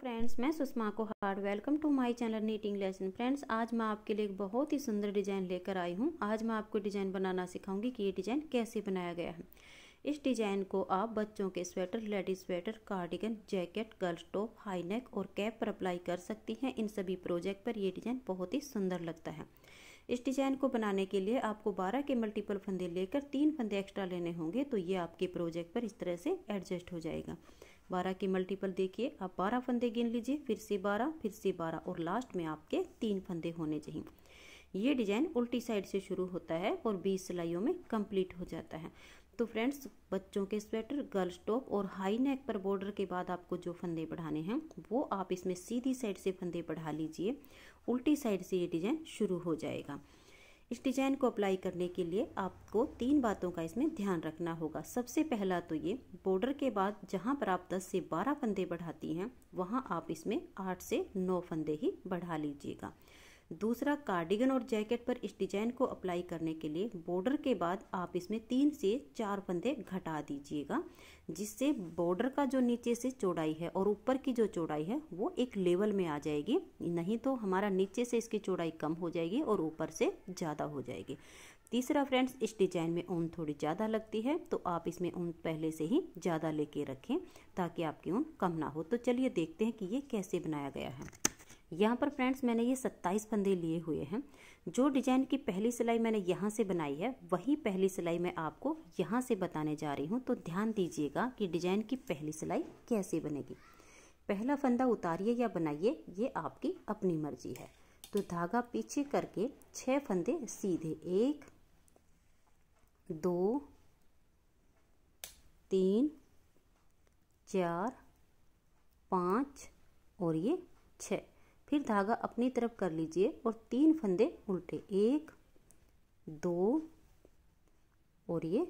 friends मैं सुषमा को hard welcome to my channel knitting lesson friends आज मैं आपके लिए एक बहुत ही सुंदर डिज़ाइन लेकर आई हूँ आज मैं आपको डिज़ाइन बनाना सिखाऊंगी कि ये डिज़ाइन कैसे बनाया गया है इस डिज़ाइन को आप बच्चों के sweater ladies sweater cardigan jacket girls top high neck और कैप पर अप्लाई कर सकती हैं इन सभी प्रोजेक्ट पर यह डिज़ाइन बहुत ही सुंदर लगता है इस डिज़ाइन को बनाने के लिए आपको 12 के मल्टीपल फंदे लेकर तीन फंदे एक्स्ट्रा लेने होंगे तो ये आपके प्रोजेक्ट पर इस तरह से एडजस्ट हो जाएगा बारह के मल्टीपल देखिए आप बारह फंदे गिन लीजिए फिर से बारह फिर से बारह और लास्ट में आपके तीन फंदे होने चाहिए ये डिजाइन उल्टी साइड से शुरू होता है और बीस सिलाइयों में कंप्लीट हो जाता है तो फ्रेंड्स बच्चों के स्वेटर गर्ल्स टॉप और हाई नेक पर बॉर्डर के बाद आपको जो फंदे बढ़ाने हैं वो आप इसमें सीधी साइड से फंदे बढ़ा लीजिए उल्टी साइड से ये डिजाइन शुरू हो जाएगा इस डिज़ाइन को अप्लाई करने के लिए आपको तीन बातों का इसमें ध्यान रखना होगा सबसे पहला तो ये बॉर्डर के बाद जहाँ पर आप 10 से 12 फंदे बढ़ाती हैं वहाँ आप इसमें 8 से 9 फंदे ही बढ़ा लीजिएगा दूसरा कार्डिगन और जैकेट पर इस डिजाइन को अप्लाई करने के लिए बॉर्डर के बाद आप इसमें तीन से चार फंदे घटा दीजिएगा जिससे बॉर्डर का जो नीचे से चौड़ाई है और ऊपर की जो चौड़ाई है वो एक लेवल में आ जाएगी नहीं तो हमारा नीचे से इसकी चौड़ाई कम हो जाएगी और ऊपर से ज़्यादा हो जाएगी तीसरा फ्रेंड्स इस डिजाइन में ऊन थोड़ी ज़्यादा लगती है तो आप इसमें ऊन पहले से ही ज़्यादा लेके रखें ताकि आपकी ऊन कम ना हो तो चलिए देखते हैं कि ये कैसे बनाया गया है यहाँ पर फ्रेंड्स मैंने ये सत्ताईस फंदे लिए हुए हैं जो डिजाइन की पहली सिलाई मैंने यहाँ से बनाई है वही पहली सिलाई मैं आपको यहाँ से बताने जा रही हूँ तो ध्यान दीजिएगा कि डिजाइन की पहली सिलाई कैसे बनेगी पहला फंदा उतारिए या बनाइए ये आपकी अपनी मर्जी है तो धागा पीछे करके छः फंदे सीधे एक दो तीन चार पाँच और ये छः फिर धागा अपनी तरफ कर लीजिए और तीन फंदे उल्टे एक दो और ये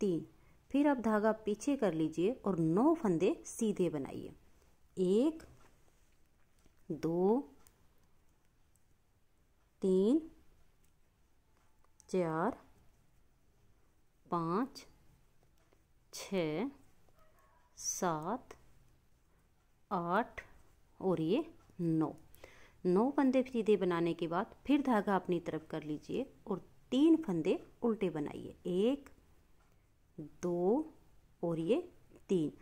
तीन फिर आप धागा पीछे कर लीजिए और नौ फंदे सीधे बनाइए एक दो तीन चार पाँच छ सात आठ और ये नौ नौ फंदे सीधे बनाने के बाद फिर धागा अपनी तरफ कर लीजिए और तीन फंदे उल्टे बनाइए एक दो और ये तीन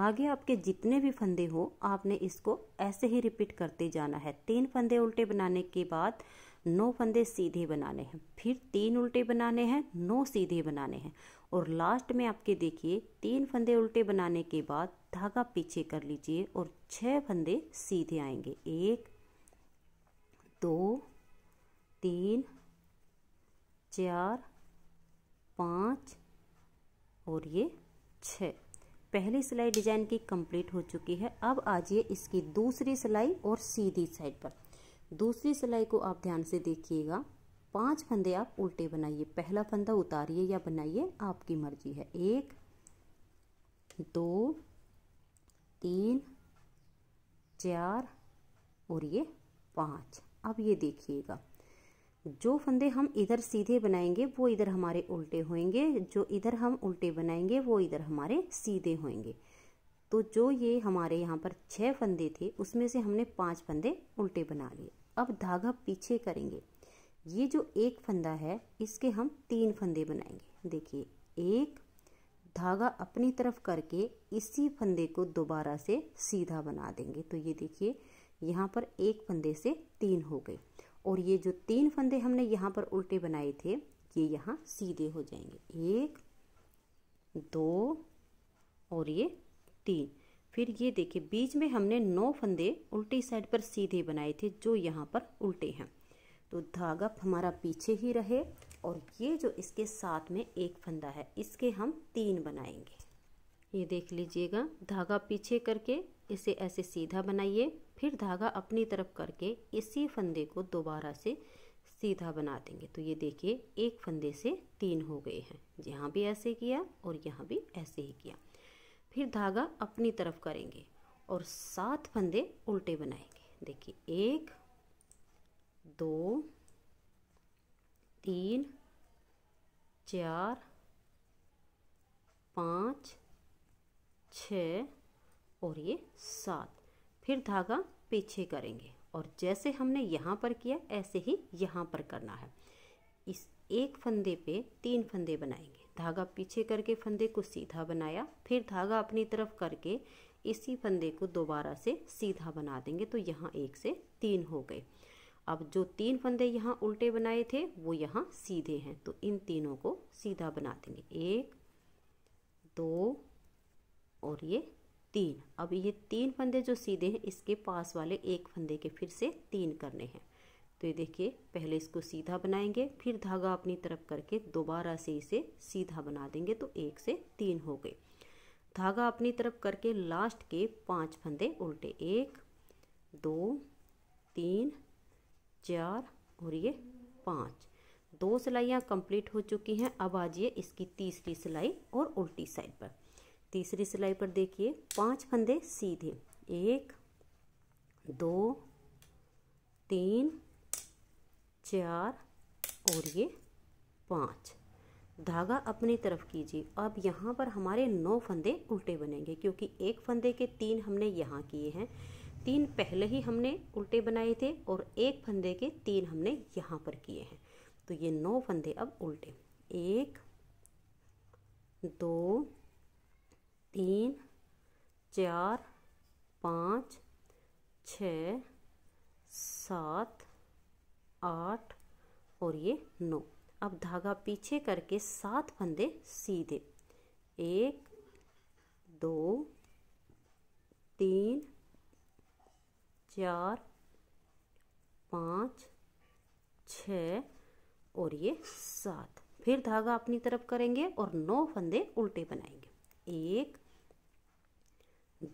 आगे आपके जितने भी फंदे हो आपने इसको ऐसे ही रिपीट करते जाना है तीन फंदे उल्टे बनाने के बाद नौ फंदे सीधे बनाने हैं फिर तीन उल्टे बनाने हैं नौ सीधे बनाने हैं और लास्ट में आपके देखिए तीन फंदे उल्टे बनाने के बाद धागा पीछे कर लीजिए और छः फंदे सीधे आएंगे एक दो तीन चार पाँच और ये छः पहली सिलाई डिजाइन की कंप्लीट हो चुकी है अब आ जाइए इसकी दूसरी सिलाई और सीधी साइड पर दूसरी सिलाई को आप ध्यान से देखिएगा पांच फंदे आप उल्टे बनाइए पहला फंदा उतारिए या बनाइए आपकी मर्जी है एक दो तीन चार और ये पाँच अब ये देखिएगा जो फंदे हम इधर सीधे बनाएंगे वो इधर हमारे उल्टे होंगे जो इधर हम उल्टे बनाएंगे वो इधर हमारे सीधे होंगे तो जो ये हमारे यहाँ पर छः फंदे थे उसमें से हमने पांच फंदे उल्टे बना लिए अब धागा पीछे करेंगे ये जो एक फंदा है इसके हम तीन फंदे बनाएंगे देखिए एक धागा अपनी तरफ करके इसी फंदे को दोबारा से सीधा बना देंगे तो ये देखिए यहाँ पर एक फंदे से तीन हो गए और ये जो तीन फंदे हमने यहाँ पर उल्टे बनाए थे ये यहाँ सीधे हो जाएंगे एक दो और ये तीन फिर ये देखिए बीच में हमने नौ फंदे उल्टी साइड पर सीधे बनाए थे जो यहाँ पर उल्टे हैं तो धागा हमारा पीछे ही रहे और ये जो इसके साथ में एक फंदा है इसके हम तीन बनाएंगे ये देख लीजिएगा धागा पीछे करके इसे ऐसे सीधा बनाइए फिर धागा अपनी तरफ करके इसी फंदे को दोबारा से सीधा बना देंगे तो ये देखिए एक फंदे से तीन हो गए हैं यहाँ भी ऐसे किया और यहाँ भी ऐसे ही किया फिर धागा अपनी तरफ करेंगे और सात फंदे उल्टे बनाएंगे देखिए एक दो तीन चार पाँच छ और ये सात फिर धागा पीछे करेंगे और जैसे हमने यहाँ पर किया ऐसे ही यहाँ पर करना है इस एक फंदे पे तीन फंदे बनाएंगे धागा पीछे करके फंदे को सीधा बनाया फिर धागा अपनी तरफ करके इसी फंदे को दोबारा से सीधा बना देंगे तो यहाँ एक से तीन हो गए अब जो तीन फंदे यहाँ उल्टे बनाए थे वो यहाँ सीधे हैं तो इन तीनों को सीधा बना देंगे एक दो और ये तीन अब ये तीन फंदे जो सीधे हैं इसके पास वाले एक फंदे के फिर से तीन करने हैं तो ये देखिए पहले इसको सीधा बनाएंगे फिर धागा अपनी तरफ करके दोबारा से इसे सीधा बना देंगे तो एक से तीन हो गए धागा अपनी तरफ करके लास्ट के पांच फंदे उल्टे एक दो तीन चार और ये पाँच दो सिलाइयाँ कंप्लीट हो चुकी हैं अब आ जाइए इसकी तीसरी सिलाई और उल्टी साइड पर तीसरी सिलाई पर देखिए पांच फंदे सीधे एक दो तीन चार और ये पाँच धागा अपनी तरफ कीजिए अब यहाँ पर हमारे नौ फंदे उल्टे बनेंगे क्योंकि एक फंदे के तीन हमने यहाँ किए हैं तीन पहले ही हमने उल्टे बनाए थे और एक फंदे के तीन हमने यहाँ पर किए हैं तो ये नौ फंदे अब उल्टे एक दो तीन चार पाँच छ सात आठ और ये नौ अब धागा पीछे करके सात फंदे सीधे एक दो तीन चार पाँच छ और ये सात फिर धागा अपनी तरफ करेंगे और नौ फंदे उल्टे बनाएंगे एक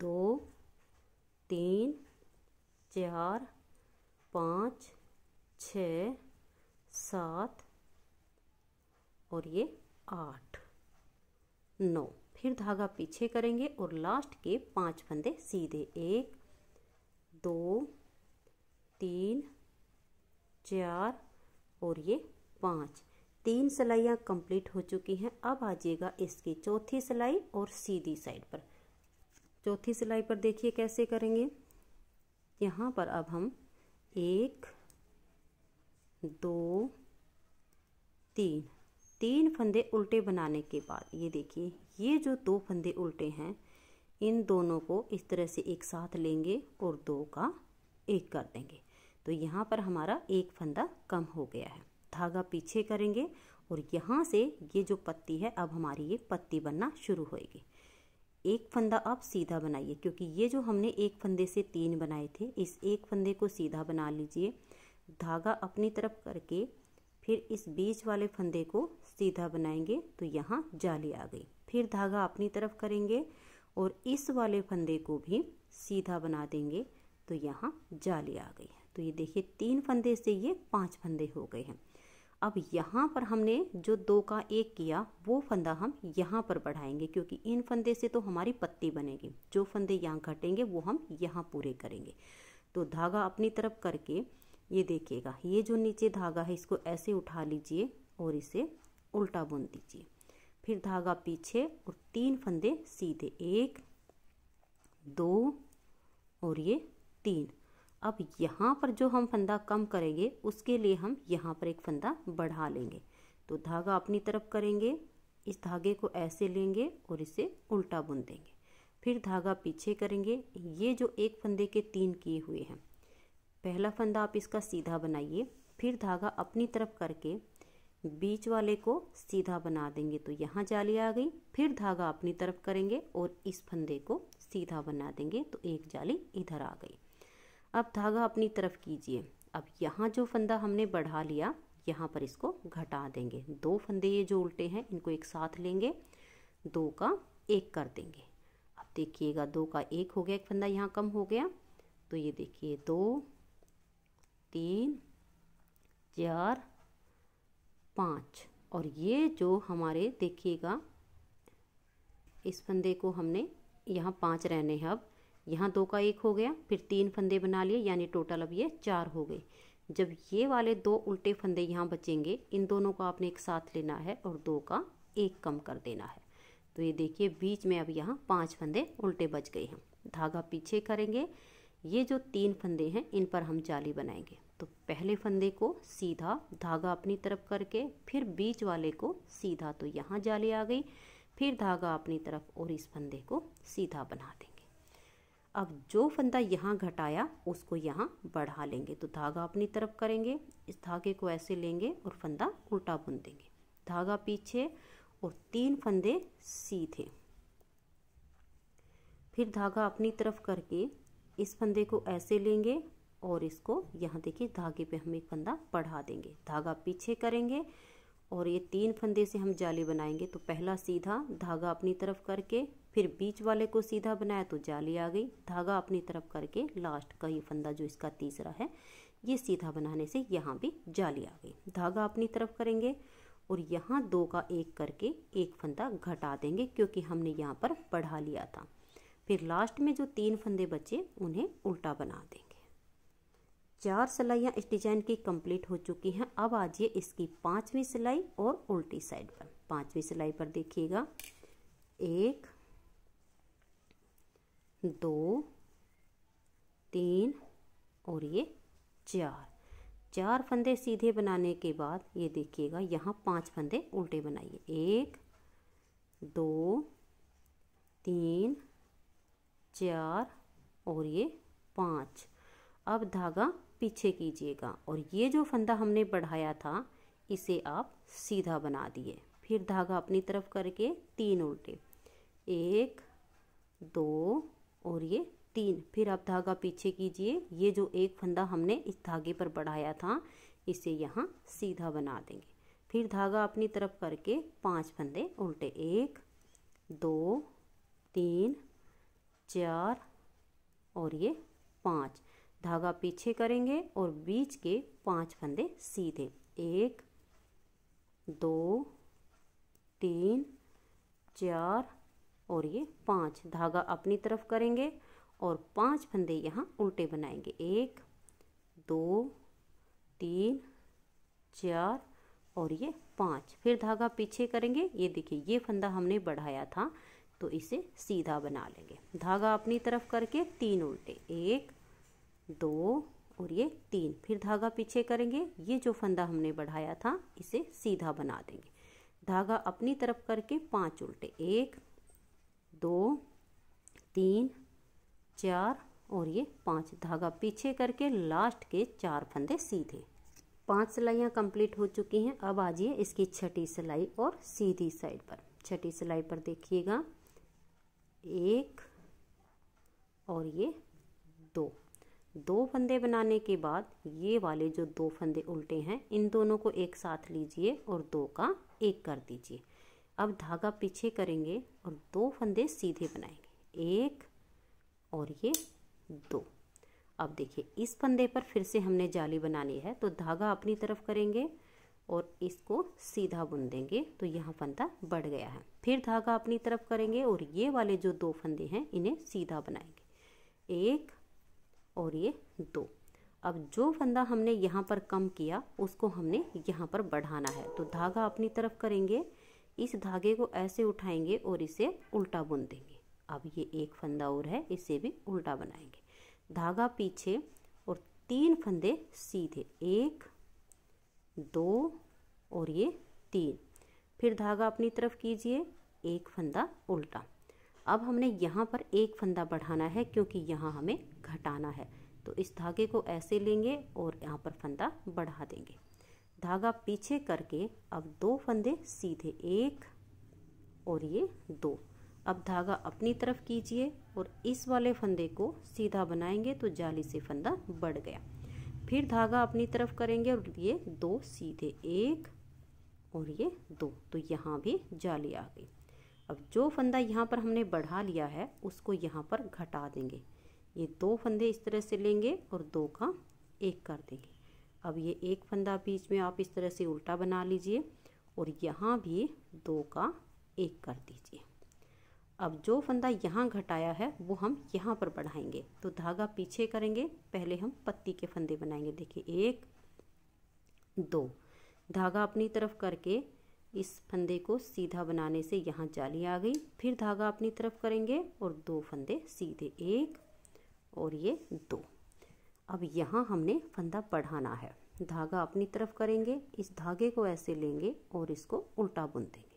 दो तीन चार पाँच छ सात और ये आठ नौ फिर धागा पीछे करेंगे और लास्ट के पांच फंदे सीधे एक दो तीन चार और ये पाँच तीन सिलाइयाँ कंप्लीट हो चुकी हैं अब आ जाइएगा इसकी चौथी सिलाई और सीधी साइड पर चौथी सिलाई पर देखिए कैसे करेंगे यहाँ पर अब हम एक दो तीन तीन फंदे उल्टे बनाने के बाद ये देखिए ये जो दो फंदे उल्टे हैं इन दोनों को इस तरह से एक साथ लेंगे और दो का एक कर देंगे तो यहाँ पर हमारा एक फंदा कम हो गया है धागा पीछे करेंगे और यहाँ से ये जो पत्ती है अब हमारी ये पत्ती बनना शुरू होएगी एक फंदा आप सीधा बनाइए क्योंकि ये जो हमने एक फंदे से तीन बनाए थे इस एक फंदे को सीधा बना लीजिए धागा अपनी तरफ करके फिर इस बीच वाले फंदे को सीधा बनाएंगे तो यहाँ जाली आ गई फिर धागा अपनी तरफ करेंगे और इस वाले फंदे को भी सीधा बना देंगे तो यहाँ जाली आ गई है तो ये देखिए तीन फंदे से ये पांच फंदे हो गए हैं अब यहाँ पर हमने जो दो का एक किया वो फंदा हम यहाँ पर बढ़ाएंगे क्योंकि इन फंदे से तो हमारी पत्ती बनेगी जो फंदे यहाँ घटेंगे वो हम यहाँ पूरे करेंगे तो धागा अपनी तरफ करके ये देखिएगा ये जो नीचे धागा है इसको ऐसे उठा लीजिए और इसे उल्टा बुन दीजिए फिर धागा पीछे और तीन फंदे सीधे एक दो और ये तीन अब यहाँ पर जो हम फंदा कम करेंगे उसके लिए हम यहाँ पर एक फंदा बढ़ा लेंगे तो धागा अपनी तरफ करेंगे इस धागे को ऐसे लेंगे और इसे उल्टा बुन देंगे फिर धागा पीछे करेंगे ये जो एक फंदे के तीन किए हुए हैं पहला फंदा आप इसका सीधा बनाइए फिर धागा अपनी तरफ करके बीच वाले को सीधा बना देंगे तो यहाँ जाली आ गई फिर धागा अपनी तरफ करेंगे और इस फंदे को सीधा बना देंगे तो एक जाली इधर आ गई अब धागा अपनी तरफ कीजिए अब यहाँ जो फंदा हमने बढ़ा लिया यहाँ पर इसको घटा देंगे दो फंदे ये जो उल्टे हैं इनको एक साथ लेंगे दो का एक कर देंगे अब देखिएगा दो का एक हो गया एक फंदा यहाँ कम हो गया तो ये देखिए दो तीन चार पाँच और ये जो हमारे देखिएगा इस फंदे को हमने यहाँ पाँच रहने हैं अब यहाँ दो का एक हो गया फिर तीन फंदे बना लिए यानी टोटल अब ये चार हो गए जब ये वाले दो उल्टे फंदे यहाँ बचेंगे इन दोनों को आपने एक साथ लेना है और दो का एक कम कर देना है तो ये देखिए बीच में अब यहाँ पांच फंदे उल्टे बच गए हैं धागा पीछे करेंगे ये जो तीन फंदे हैं इन पर हम जाली बनाएंगे तो पहले फंदे को सीधा धागा अपनी तरफ करके फिर बीच वाले को सीधा तो यहाँ जाली आ गई फिर धागा अपनी तरफ और इस फंदे को सीधा बना देंगे अब जो फंदा यहाँ घटाया उसको यहाँ बढ़ा लेंगे तो धागा अपनी तरफ करेंगे इस धागे को ऐसे लेंगे और फंदा उल्टा बुन देंगे धागा पीछे और तीन फंदे सीधे फिर धागा अपनी तरफ करके इस फंदे को ऐसे लेंगे और इसको यहाँ देखिए धागे पे हम एक फंदा बढ़ा देंगे धागा पीछे करेंगे और ये तीन फंदे से हम जाली बनाएंगे तो पहला सीधा धागा अपनी तरफ करके फिर बीच वाले को सीधा बनाया तो जाली आ गई धागा अपनी तरफ करके लास्ट का ये फंदा जो इसका तीसरा है ये सीधा बनाने से यहाँ भी जाली आ गई धागा अपनी तरफ करेंगे और यहाँ दो का एक करके एक फंदा घटा देंगे क्योंकि हमने यहाँ पर बढ़ा लिया था फिर लास्ट में जो तीन फंदे बचे उन्हें उल्टा बना देंगे चार सिलाइयाँ इस डिजाइन की कंप्लीट हो चुकी हैं अब आ जाइए इसकी पांचवी सिलाई और उल्टी साइड पर पांचवी सिलाई पर देखिएगा एक दो तीन और ये चार चार फंदे सीधे बनाने के बाद ये देखिएगा यहाँ पांच फंदे उल्टे बनाइए एक दो तीन चार और ये पाँच अब धागा पीछे कीजिएगा और ये जो फंदा हमने बढ़ाया था इसे आप सीधा बना दिए फिर धागा अपनी तरफ करके तीन उल्टे एक दो और ये तीन फिर आप धागा पीछे कीजिए ये जो एक फंदा हमने इस धागे पर बढ़ाया था इसे यहाँ सीधा बना देंगे फिर धागा अपनी तरफ करके पांच फंदे उल्टे एक दो तीन चार और ये पांच धागा पीछे करेंगे और बीच के पांच फंदे सीधे एक दो तीन चार और ये पाँच धागा अपनी तरफ करेंगे और पांच फंदे यहाँ उल्टे बनाएंगे एक दो तीन चार और ये पांच फिर धागा पीछे करेंगे ये देखिए ये फंदा हमने बढ़ाया था तो इसे सीधा बना लेंगे धागा अपनी तरफ करके तीन उल्टे एक दो और ये तीन फिर धागा पीछे करेंगे ये जो फंदा हमने बढ़ाया था इसे सीधा बना देंगे धागा अपनी तरफ करके पांच उल्टे एक दो तीन चार और ये पांच धागा पीछे करके लास्ट के चार फंदे सीधे पांच सिलाइयाँ कंप्लीट हो चुकी हैं अब आ जाइए इसकी छठी सिलाई और सीधी साइड पर छठी सिलाई पर देखिएगा एक और ये दो दो फंदे बनाने के बाद ये वाले जो दो फंदे उल्टे हैं इन दोनों को एक साथ लीजिए और दो का एक कर दीजिए अब धागा पीछे करेंगे और दो फंदे सीधे बनाएंगे एक और ये दो अब देखिए इस फंदे पर फिर से हमने जाली बनानी है तो धागा अपनी तरफ करेंगे और इसको सीधा बुन देंगे तो यहाँ फंदा बढ़ गया है फिर धागा अपनी तरफ करेंगे और ये वाले जो दो फंदे हैं इन्हें सीधा बनाएंगे एक और ये दो अब जो फंदा हमने यहाँ पर कम किया उसको हमने यहाँ पर बढ़ाना है तो धागा अपनी तरफ करेंगे इस धागे को ऐसे उठाएंगे और इसे उल्टा बुन देंगे अब ये एक फंदा और है इसे भी उल्टा बनाएंगे धागा पीछे और तीन फंदे सीधे एक दो और ये तीन फिर धागा अपनी तरफ कीजिए एक फंदा उल्टा अब हमने यहाँ पर एक फंदा बढ़ाना है क्योंकि यहाँ हमें घटाना है तो इस धागे को ऐसे लेंगे और यहाँ पर फंदा बढ़ा देंगे धागा पीछे करके अब दो फंदे सीधे एक और ये दो अब धागा अपनी तरफ कीजिए और इस वाले फंदे को सीधा बनाएंगे तो जाली से फंदा बढ़ गया फिर धागा अपनी तरफ करेंगे और ये दो सीधे एक और ये दो तो यहाँ भी जाली आ गई अब जो फंदा यहाँ पर हमने बढ़ा लिया है उसको यहाँ पर घटा देंगे ये दो फंदे इस तरह से लेंगे और दो का एक कर देंगे अब ये एक फंदा बीच में आप इस तरह से उल्टा बना लीजिए और यहाँ भी दो का एक कर दीजिए अब जो फंदा यहाँ घटाया है वो हम यहाँ पर बढ़ाएंगे तो धागा पीछे करेंगे पहले हम पत्ती के फंदे बनाएंगे देखिए एक दो धागा अपनी तरफ करके इस फंदे को सीधा बनाने से यहाँ जाली आ गई फिर धागा अपनी तरफ करेंगे और दो फंदे सीधे एक और ये दो अब यहाँ हमने फंदा बढ़ाना है धागा अपनी तरफ करेंगे इस धागे को ऐसे लेंगे और इसको उल्टा बुन देंगे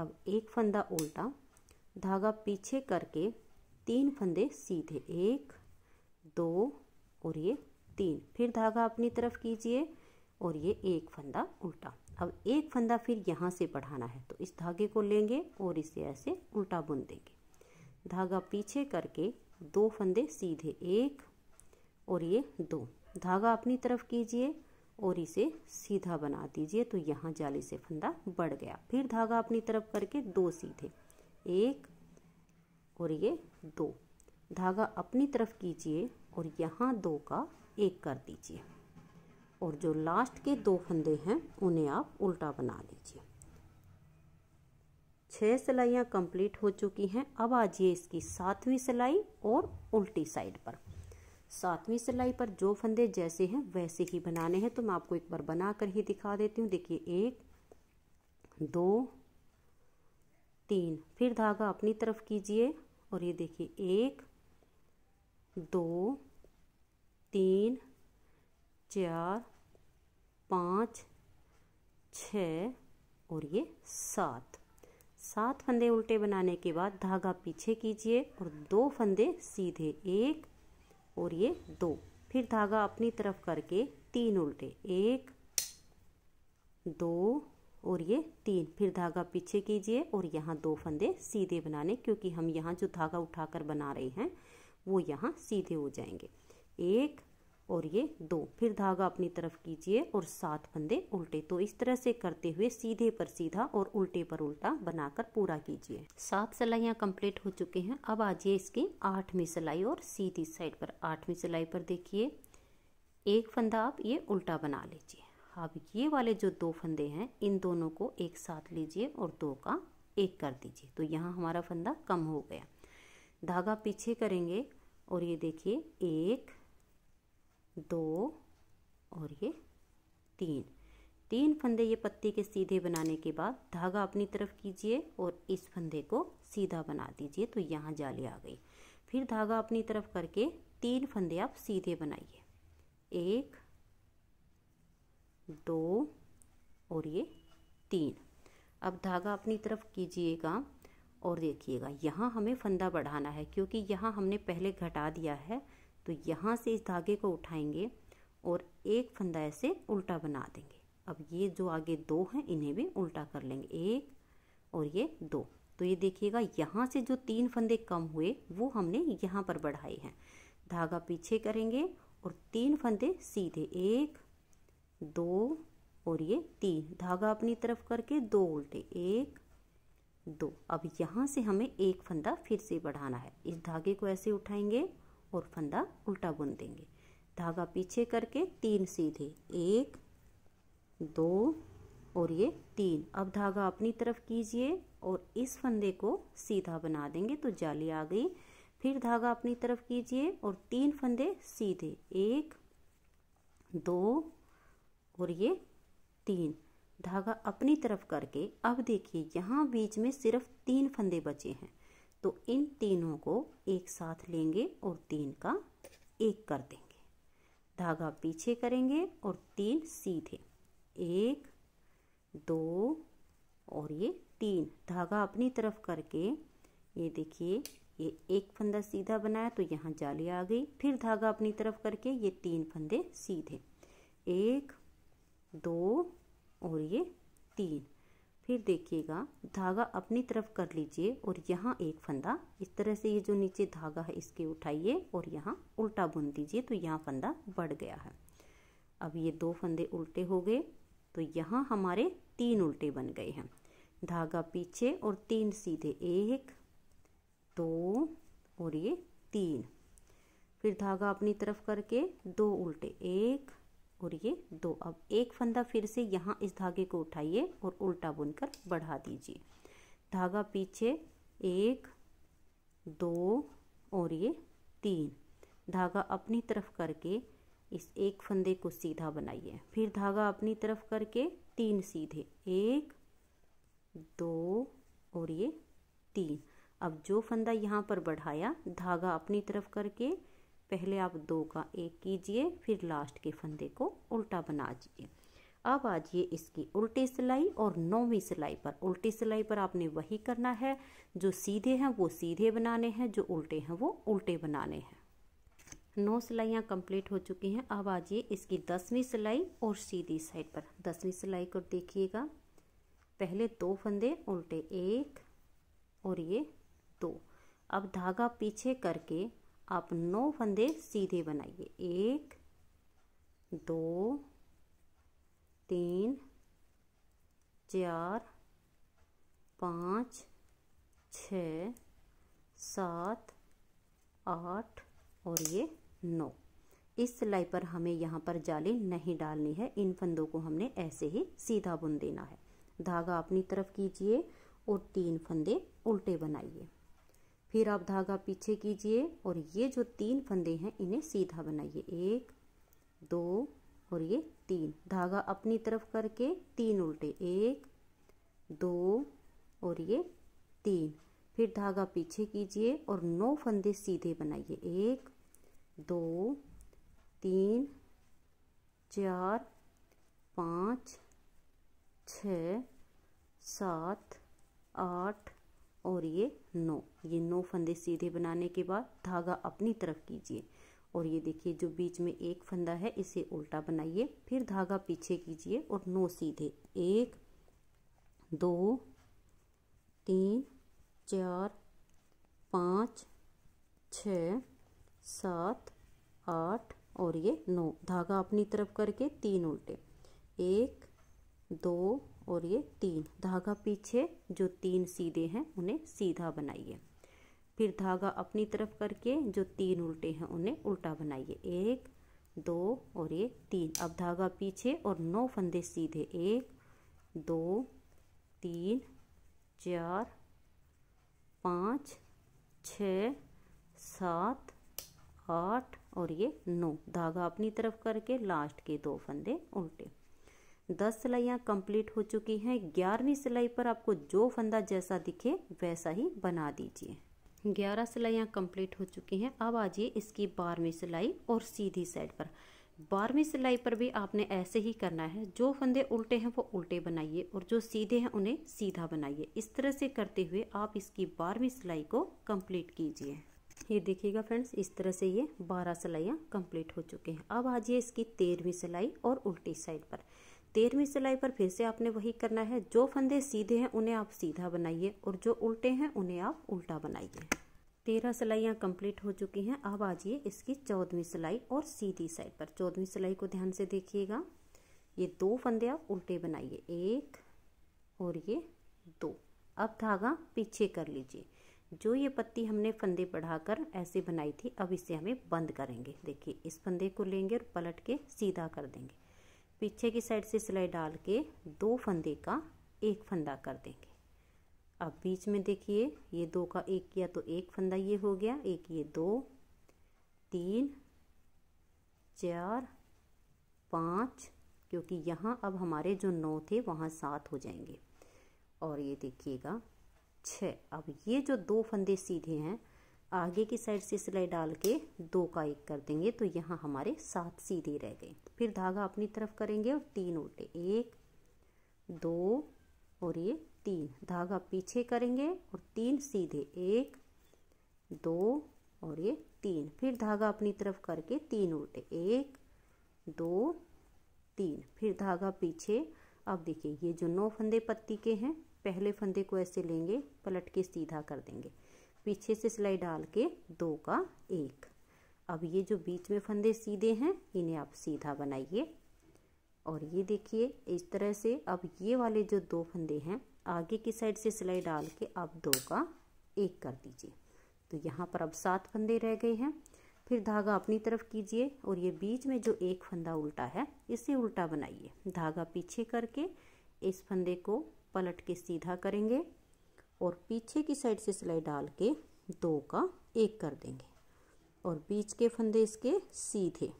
अब एक फंदा उल्टा धागा पीछे करके तीन फंदे सीधे एक दो और ये तीन फिर धागा अपनी तरफ कीजिए और ये एक फंदा उल्टा अब एक फंदा फिर यहाँ से बढ़ाना है तो इस धागे को लेंगे और इसे ऐसे उल्टा बुन देंगे धागा पीछे करके दो फंदे सीधे एक और ये दो धागा अपनी तरफ कीजिए और इसे सीधा बना दीजिए तो यहाँ जाली से फंदा बढ़ गया फिर धागा अपनी तरफ करके दो सीधे एक और ये दो धागा अपनी तरफ कीजिए और यहाँ दो का एक कर दीजिए और जो लास्ट के दो फंदे हैं उन्हें आप उल्टा बना लीजिए छः सिलाइयाँ कंप्लीट हो चुकी हैं अब आ जाइए इसकी सातवीं सिलाई और उल्टी साइड पर सातवीं सिलाई पर जो फंदे जैसे हैं वैसे ही बनाने हैं तो मैं आपको एक बार बना कर ही दिखा देती हूँ देखिए एक दो तीन फिर धागा अपनी तरफ कीजिए और ये देखिए एक दो तीन चार पाँच छ और ये सात सात फंदे उल्टे बनाने के बाद धागा पीछे कीजिए और दो फंदे सीधे एक और ये दो फिर धागा अपनी तरफ करके तीन उल्टे एक दो और ये तीन फिर धागा पीछे कीजिए और यहाँ दो फंदे सीधे बनाने क्योंकि हम यहाँ जो धागा उठाकर बना रहे हैं वो यहाँ सीधे हो जाएंगे एक और ये दो फिर धागा अपनी तरफ कीजिए और सात फंदे उल्टे तो इस तरह से करते हुए सीधे पर सीधा और उल्टे पर उल्टा बनाकर पूरा कीजिए सात सिलाइयाँ कंप्लीट हो चुके हैं अब आ जाइए इसकी आठवीं सिलाई और सीधी साइड पर आठवीं सिलाई पर देखिए एक फंदा आप ये उल्टा बना लीजिए अब ये वाले जो दो फंदे हैं इन दोनों को एक साथ लीजिए और दो का एक कर दीजिए तो यहाँ हमारा फंदा कम हो गया धागा पीछे करेंगे और ये देखिए एक दो और ये तीन तीन फंदे ये पत्ती के सीधे बनाने के बाद धागा अपनी तरफ कीजिए और इस फंदे को सीधा बना दीजिए तो यहाँ जाली आ गई फिर धागा अपनी तरफ करके तीन फंदे आप सीधे बनाइए एक दो और ये तीन अब धागा अपनी तरफ कीजिएगा और देखिएगा यहाँ हमें फंदा बढ़ाना है क्योंकि यहाँ हमने पहले घटा दिया है तो यहाँ से इस धागे को उठाएंगे और एक फंदा ऐसे उल्टा बना देंगे अब ये जो आगे दो हैं इन्हें भी उल्टा कर लेंगे एक और ये दो तो ये देखिएगा यहाँ से जो तीन फंदे कम हुए वो हमने यहाँ पर बढ़ाए हैं धागा पीछे करेंगे और तीन फंदे सीधे एक दो और ये तीन धागा अपनी तरफ करके दो उल्टे एक दो अब यहाँ से हमें एक फंदा फिर से बढ़ाना है इस धागे को ऐसे उठाएंगे और फंदा उल्टा बुन देंगे धागा पीछे करके तीन सीधे एक दो और ये तीन अब धागा अपनी तरफ कीजिए और इस फंदे को सीधा बना देंगे तो जाली आ गई फिर धागा अपनी तरफ कीजिए और तीन फंदे सीधे एक दो और ये तीन धागा अपनी तरफ करके अब देखिए यहाँ बीच में सिर्फ तीन फंदे बचे हैं तो इन तीनों को एक साथ लेंगे और तीन का एक कर देंगे धागा पीछे करेंगे और तीन सीधे एक दो और ये तीन धागा अपनी तरफ करके ये देखिए ये एक फंदा सीधा बनाया तो यहाँ जाली आ गई फिर धागा अपनी तरफ करके ये तीन फंदे सीधे एक दो और ये तीन फिर देखिएगा धागा अपनी तरफ कर लीजिए और यहाँ एक फंदा इस तरह से ये जो नीचे धागा है इसके उठाइए और यहाँ उल्टा बुन दीजिए तो यहाँ फंदा बढ़ गया है अब ये दो फंदे उल्टे हो गए तो यहाँ हमारे तीन उल्टे बन गए हैं धागा पीछे और तीन सीधे एक दो और ये तीन फिर धागा अपनी तरफ करके दो उल्टे एक और ये दो अब एक फंदा फिर से यहाँ इस धागे को उठाइए और उल्टा बुनकर बढ़ा दीजिए धागा पीछे एक दो और ये तीन धागा अपनी तरफ करके इस एक फंदे को सीधा बनाइए फिर धागा अपनी तरफ करके तीन सीधे एक दो और ये तीन अब जो फंदा यहाँ पर बढ़ाया धागा अपनी तरफ करके पहले आप दो का एक कीजिए फिर लास्ट के फंदे को उल्टा बना दीजिए अब आ जाइए इसकी उल्टी सिलाई और नौवीं सिलाई पर उल्टी सिलाई पर आपने वही करना है जो सीधे हैं वो सीधे बनाने हैं जो उल्टे हैं वो उल्टे बनाने हैं नौ सिलाइयाँ कंप्लीट हो चुकी हैं अब आ जाइए इसकी दसवीं सिलाई और सीधी साइड पर दसवीं सिलाई को देखिएगा पहले दो फंदे उल्टे एक और ये दो अब धागा पीछे करके आप नौ फंदे सीधे बनाइए एक दो तीन चार पाँच छ सात आठ और ये नौ इस सिलाई पर हमें यहाँ पर जाली नहीं डालनी है इन फंदों को हमने ऐसे ही सीधा बुन देना है धागा अपनी तरफ कीजिए और तीन फंदे उल्टे बनाइए फिर आप धागा पीछे कीजिए और ये जो तीन फंदे हैं इन्हें सीधा बनाइए एक दो और ये तीन धागा अपनी तरफ करके तीन उल्टे एक दो और ये तीन फिर धागा पीछे कीजिए और नौ फंदे सीधे बनाइए एक दो तीन चार पाँच छ सात आठ और ये नौ ये नौ फंदे सीधे बनाने के बाद धागा अपनी तरफ कीजिए और ये देखिए जो बीच में एक फंदा है इसे उल्टा बनाइए फिर धागा पीछे कीजिए और नौ सीधे एक दो तीन चार पाँच छ सात आठ और ये नौ धागा अपनी तरफ करके तीन उल्टे एक दो और ये तीन धागा पीछे जो तीन सीधे हैं उन्हें सीधा बनाइए फिर धागा अपनी तरफ करके जो तीन उल्टे हैं उन्हें उल्टा बनाइए एक दो और ये तीन अब धागा पीछे और नौ फंदे सीधे एक दो तीन चार पाँच छ सात आठ और ये नौ धागा अपनी तरफ करके लास्ट के दो फंदे उल्टे दस सिलाइयाँ कंप्लीट हो चुकी हैं ग्यारहवीं सिलाई पर आपको जो फंदा जैसा दिखे वैसा ही बना दीजिए ग्यारह सिलाइयाँ कंप्लीट हो चुकी हैं अब आ जाइए इसकी बारहवीं सिलाई और सीधी साइड पर बारहवीं सिलाई पर भी आपने ऐसे ही करना है जो फंदे उल्टे हैं वो उल्टे बनाइए और जो सीधे हैं उन्हें सीधा बनाइए इस तरह से करते हुए आप इसकी बारहवीं सिलाई को कंप्लीट कीजिए ये देखिएगा फ्रेंड्स इस तरह से ये बारह सिलाइयाँ कंप्लीट हो चुके हैं अब आ जाइए इसकी तेरहवीं सिलाई और उल्टी साइड पर तेरहवीं सिलाई पर फिर से आपने वही करना है जो फंदे सीधे हैं उन्हें आप सीधा बनाइए और जो उल्टे हैं उन्हें आप उल्टा बनाइए तेरह सिलाइयाँ कंप्लीट हो चुकी हैं अब आ जाइए इसकी चौदहवीं सिलाई और सीधी साइड पर चौदहवीं सिलाई को ध्यान से देखिएगा ये दो फंदे आप उल्टे बनाइए एक और ये दो अब धागा पीछे कर लीजिए जो ये पत्ती हमने फंदे बढ़ाकर ऐसे बनाई थी अब इसे हमें बंद करेंगे देखिए इस फंदे को लेंगे और पलट के सीधा कर देंगे पीछे की साइड से सिलाई डाल के दो फंदे का एक फंदा कर देंगे अब बीच में देखिए ये दो का एक किया तो एक फंदा ये हो गया एक ये दो तीन चार पाँच क्योंकि यहाँ अब हमारे जो नौ थे वहाँ सात हो जाएंगे और ये देखिएगा छः अब ये जो दो फंदे सीधे हैं आगे की साइड से सिलाई डाल के दो का एक कर देंगे तो यहाँ हमारे सात सीधे रह गए फिर धागा अपनी तरफ करेंगे और तीन उल्टे एक दो और ये तीन धागा पीछे करेंगे और तीन सीधे एक दो और ये तीन फिर धागा अपनी तरफ करके तीन उल्टे एक दो तीन फिर धागा पीछे अब देखिए ये जो नौ फंदे पत्ती के हैं पहले फंदे को ऐसे लेंगे पलट के सीधा कर देंगे पीछे से सिलाई डाल के दो का एक अब ये जो बीच में फंदे सीधे हैं इन्हें आप सीधा बनाइए और ये देखिए इस तरह से अब ये वाले जो दो फंदे हैं आगे की साइड से सिलाई डाल के आप दो का एक कर दीजिए तो यहाँ पर अब सात फंदे रह गए हैं फिर धागा अपनी तरफ कीजिए और ये बीच में जो एक फंदा उल्टा है इसे उल्टा बनाइए धागा पीछे करके इस फंदे को पलट के सीधा करेंगे और पीछे की साइड से सिलाई डाल के दो का एक कर देंगे और बीच के फंदे इसके सीधे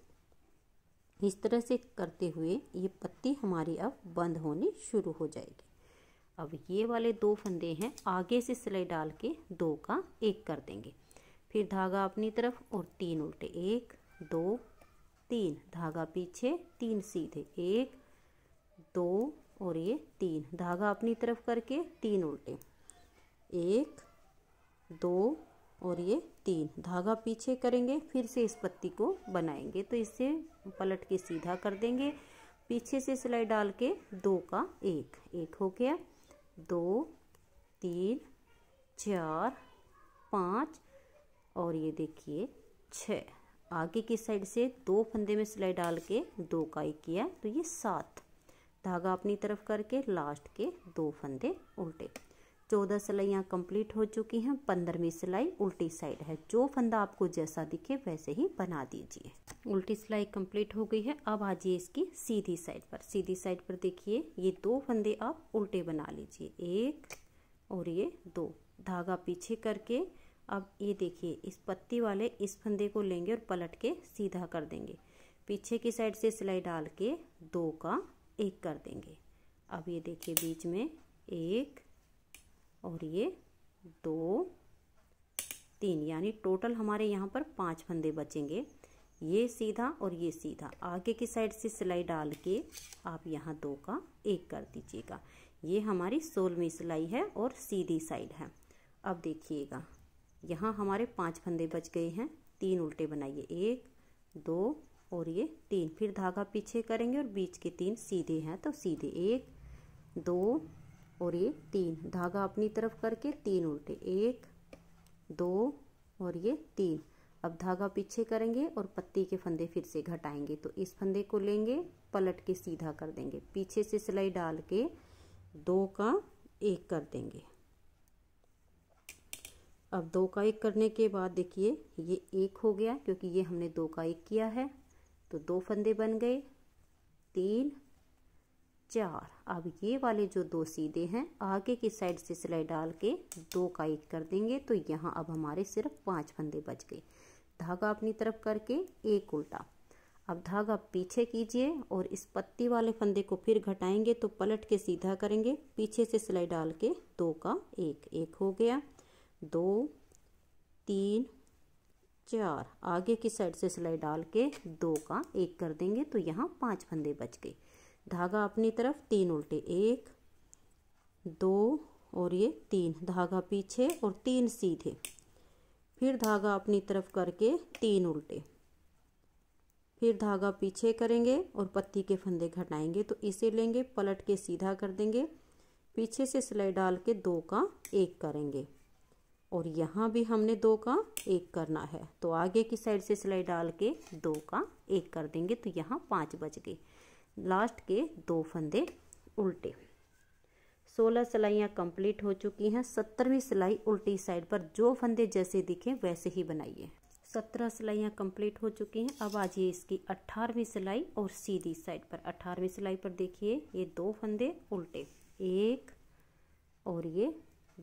इस तरह से करते हुए ये पत्ती हमारी अब बंद होनी शुरू हो जाएगी अब ये वाले दो फंदे हैं आगे से सिलाई डाल के दो का एक कर देंगे फिर धागा अपनी तरफ और तीन उल्टे एक दो तीन धागा पीछे तीन सीधे एक दो और ये तीन धागा अपनी तरफ करके तीन उल्टे एक दो और ये तीन धागा पीछे करेंगे फिर से इस पत्ती को बनाएंगे तो इसे पलट के सीधा कर देंगे पीछे से सिलाई डाल के दो का एक एक हो गया दो तीन चार पाँच और ये देखिए छः आगे की साइड से दो फंदे में सिलाई डाल के दो का एक किया तो ये सात धागा अपनी तरफ करके लास्ट के दो फंदे उल्टे चौदह सिलाइयाँ कंप्लीट हो चुकी हैं पंद्रहवीं सिलाई उल्टी साइड है जो फंदा आपको जैसा दिखे वैसे ही बना दीजिए उल्टी सिलाई कंप्लीट हो गई है अब आ जाइए इसकी सीधी साइड पर सीधी साइड पर देखिए ये दो फंदे आप उल्टे बना लीजिए एक और ये दो धागा पीछे करके अब ये देखिए इस पत्ती वाले इस फंदे को लेंगे और पलट के सीधा कर देंगे पीछे की साइड से सिलाई डाल के दो का एक कर देंगे अब ये देखिए बीच में एक और ये दो तीन यानी टोटल हमारे यहाँ पर पांच फंदे बचेंगे ये सीधा और ये सीधा आगे की साइड से सिलाई डाल के आप यहाँ दो का एक कर दीजिएगा ये हमारी सोलहवीं सिलाई है और सीधी साइड है अब देखिएगा यहाँ हमारे पांच फंदे बच गए हैं तीन उल्टे बनाइए एक दो और ये तीन फिर धागा पीछे करेंगे और बीच के तीन सीधे हैं तो सीधे एक दो और ये तीन धागा अपनी तरफ करके तीन उल्टे एक दो और ये तीन अब धागा पीछे करेंगे और पत्ती के फंदे फिर से घटाएंगे तो इस फंदे को लेंगे पलट के सीधा कर देंगे पीछे से सिलाई डाल के दो का एक कर देंगे अब दो का एक करने के बाद देखिए ये एक हो गया क्योंकि ये हमने दो का एक किया है तो दो फंदे बन गए तीन चार अब ये वाले जो दो सीधे हैं आगे की साइड से सिलाई डाल के दो का एक कर देंगे तो यहाँ अब हमारे सिर्फ पांच फंदे बच गए धागा अपनी तरफ करके एक उल्टा अब धागा पीछे कीजिए और इस पत्ती वाले फंदे को फिर घटाएंगे तो पलट के सीधा करेंगे पीछे से सिलाई डाल के दो का एक एक हो गया दो तीन चार आगे की साइड से सिलाई डाल के दो का एक कर देंगे तो यहाँ पांच फंदे बच गए धागा अपनी तरफ तीन उल्टे एक दो और ये तीन धागा पीछे और तीन सीधे फिर धागा अपनी तरफ करके तीन उल्टे फिर धागा पीछे करेंगे और पत्ती के फंदे घटाएंगे तो इसे लेंगे पलट के सीधा कर देंगे पीछे से सिलाई डाल के दो का एक करेंगे और यहाँ भी हमने दो का एक करना है तो आगे की साइड से सिलाई डाल के दो का एक कर देंगे तो यहाँ पाँच बज गए लास्ट के दो फंदे उल्टे सोलह सिलाइयाँ कंप्लीट हो चुकी हैं सत्तरवीं सिलाई उल्टी साइड पर जो फंदे जैसे दिखें वैसे ही बनाइए सत्रह सिलाइयाँ कंप्लीट हो चुकी हैं अब आज ये इसकी अट्ठारहवीं सिलाई और सीधी साइड पर अट्ठारहवीं सिलाई पर देखिए ये दो फंदे उल्टे एक और ये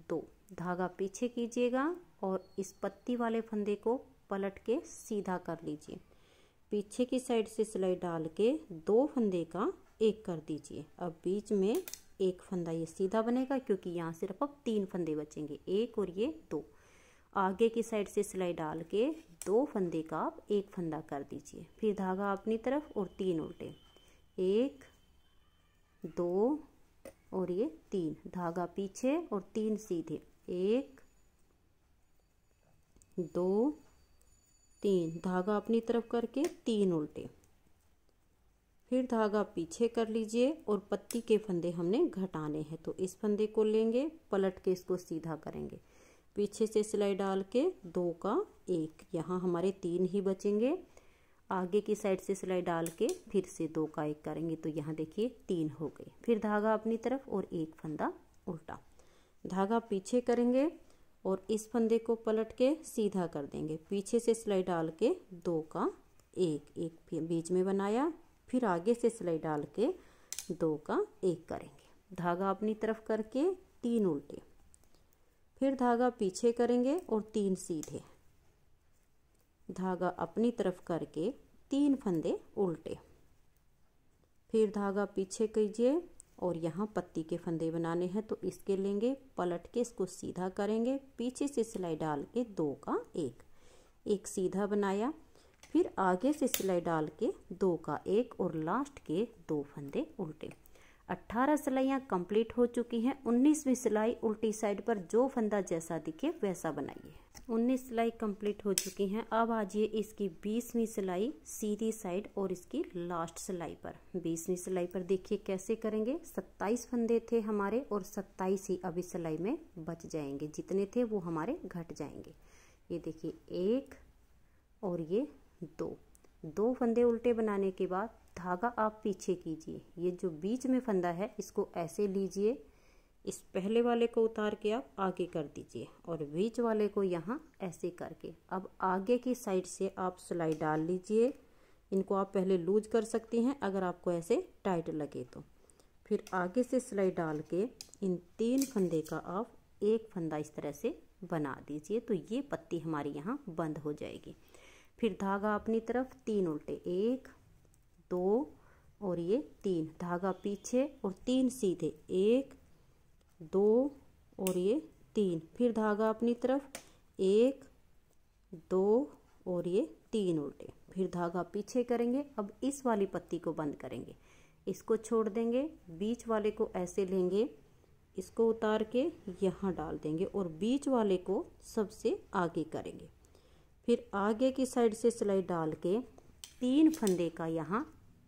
दो धागा पीछे कीजिएगा और इस पत्ती वाले फंदे को पलट के सीधा कर लीजिए पीछे की साइड से सिलाई डाल के दो फंदे का एक कर दीजिए अब बीच में एक फंदा ये सीधा बनेगा क्योंकि यहाँ सिर्फ अब तीन फंदे बचेंगे एक और ये दो आगे की साइड से सिलाई डाल के दो फंदे का आप एक फंदा कर दीजिए फिर धागा अपनी तरफ और तीन उल्टे एक दो और ये तीन धागा पीछे और तीन सीधे एक दो तीन धागा अपनी तरफ करके तीन उल्टे फिर धागा पीछे कर लीजिए और पत्ती के फंदे हमने घटाने हैं तो इस फंदे को लेंगे पलट के इसको सीधा करेंगे पीछे से सिलाई डाल के दो का एक यहाँ हमारे तीन ही बचेंगे आगे की साइड से सिलाई डाल के फिर से दो का एक करेंगे तो यहाँ देखिए तीन हो गए फिर धागा अपनी तरफ और एक फंदा उल्टा धागा पीछे करेंगे और इस फंदे को पलट के सीधा कर देंगे पीछे से सिलाई डाल के दो का एक एक बीच में बनाया फिर आगे से सिलाई डाल के दो का एक करेंगे धागा अपनी तरफ करके तीन उल्टे फिर धागा पीछे करेंगे और तीन सीधे धागा अपनी तरफ करके तीन फंदे उल्टे फिर धागा पीछे कीजिए और यहाँ पत्ती के फंदे बनाने हैं तो इसके लेंगे पलट के इसको सीधा करेंगे पीछे से सिलाई डाल के दो का एक एक सीधा बनाया फिर आगे से सिलाई डाल के दो का एक और लास्ट के दो फंदे उल्टे 18 सिलाइयाँ कंप्लीट हो चुकी हैं 19वीं सिलाई उल्टी साइड पर जो फंदा जैसा दिखे वैसा बनाइए 19 सिलाई कंप्लीट हो चुकी हैं अब आ जाइए इसकी बीसवीं सिलाई सीधी साइड और इसकी लास्ट सिलाई पर बीसवीं सिलाई पर देखिए कैसे करेंगे 27 फंदे थे हमारे और 27 ही अभी सिलाई में बच जाएंगे जितने थे वो हमारे घट जाएंगे ये देखिए एक और ये दो दो फंदे उल्टे बनाने के बाद धागा आप पीछे कीजिए ये जो बीच में फंदा है इसको ऐसे लीजिए इस पहले वाले को उतार के आप आगे कर दीजिए और बीच वाले को यहाँ ऐसे करके अब आगे की साइड से आप सिलाई डाल लीजिए इनको आप पहले लूज कर सकती हैं अगर आपको ऐसे टाइट लगे तो फिर आगे से सिलाई डाल के इन तीन फंदे का आप एक फंदा इस तरह से बना दीजिए तो ये पत्ती हमारी यहाँ बंद हो जाएगी फिर धागा अपनी तरफ तीन उल्टे एक दो और ये तीन धागा पीछे और तीन सीधे एक दो और ये तीन फिर धागा अपनी तरफ एक दो और ये तीन उल्टे फिर धागा पीछे करेंगे अब इस वाली पत्ती को बंद करेंगे इसको छोड़ देंगे बीच वाले को ऐसे लेंगे इसको उतार के यहाँ डाल देंगे और बीच वाले को सबसे आगे करेंगे फिर आगे की साइड से सिलाई डाल के तीन फंदे का यहाँ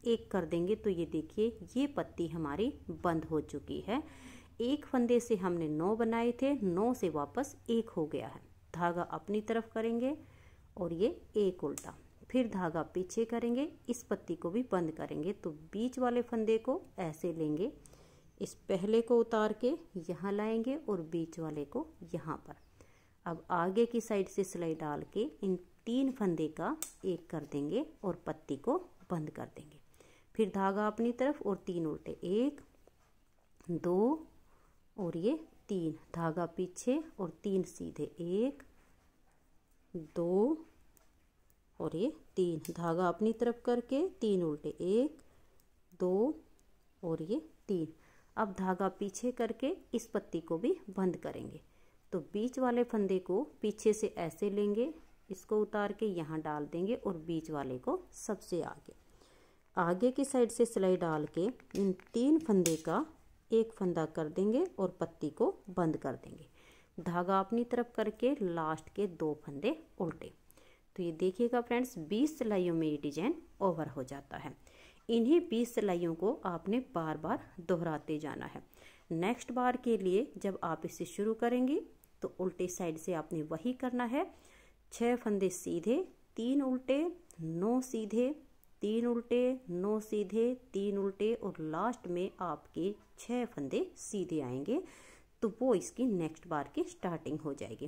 एक कर देंगे तो ये देखिए ये पत्ती हमारी बंद हो चुकी है एक फंदे से हमने नौ बनाए थे नौ से वापस एक हो गया है धागा अपनी तरफ करेंगे और ये एक उल्टा फिर धागा पीछे करेंगे इस पत्ती को भी बंद करेंगे तो बीच वाले फंदे को ऐसे लेंगे इस पहले को उतार के यहाँ लाएंगे और बीच वाले को यहाँ पर अब आगे की साइड से सिलाई डाल के इन तीन फंदे का एक कर देंगे और पत्ती को बंद कर देंगे फिर धागा अपनी तरफ और तीन उल्टे एक दो और ये तीन धागा पीछे और तीन सीधे एक दो और ये तीन धागा अपनी तरफ करके तीन उल्टे एक दो और ये तीन अब धागा पीछे करके इस पत्ती को भी बंद करेंगे तो बीच वाले फंदे को पीछे से ऐसे लेंगे इसको उतार के यहाँ डाल देंगे और बीच वाले को सबसे आगे आगे की साइड से सिलाई डाल के इन तीन फंदे का एक फंदा कर देंगे और पत्ती को बंद कर देंगे धागा अपनी तरफ करके लास्ट के दो फंदे उल्टे तो ये देखिएगा फ्रेंड्स 20 सिलाइयों में ये डिजाइन ओवर हो जाता है इन्हीं 20 सिलाइयों को आपने बार बार दोहराते जाना है नेक्स्ट बार के लिए जब आप इसे शुरू करेंगे तो उल्टे साइड से आपने वही करना है छः फंदे सीधे तीन उल्टे नौ सीधे तीन उल्टे नौ सीधे तीन उल्टे और लास्ट में आपके छः फंदे सीधे आएंगे तो वो इसकी नेक्स्ट बार की स्टार्टिंग हो जाएगी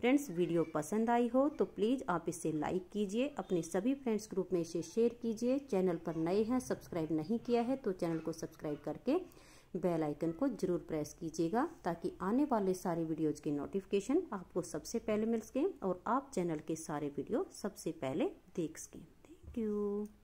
फ्रेंड्स वीडियो पसंद आई हो तो प्लीज़ आप इसे लाइक कीजिए अपने सभी फ्रेंड्स ग्रुप में इसे शेयर कीजिए चैनल पर नए हैं सब्सक्राइब नहीं किया है तो चैनल को सब्सक्राइब करके बेल आइकन को जरूर प्रेस कीजिएगा ताकि आने वाले सारे वीडियोज़ के नोटिफिकेशन आपको सबसे पहले मिल सकें और आप चैनल के सारे वीडियो सबसे पहले देख सकें थैंक यू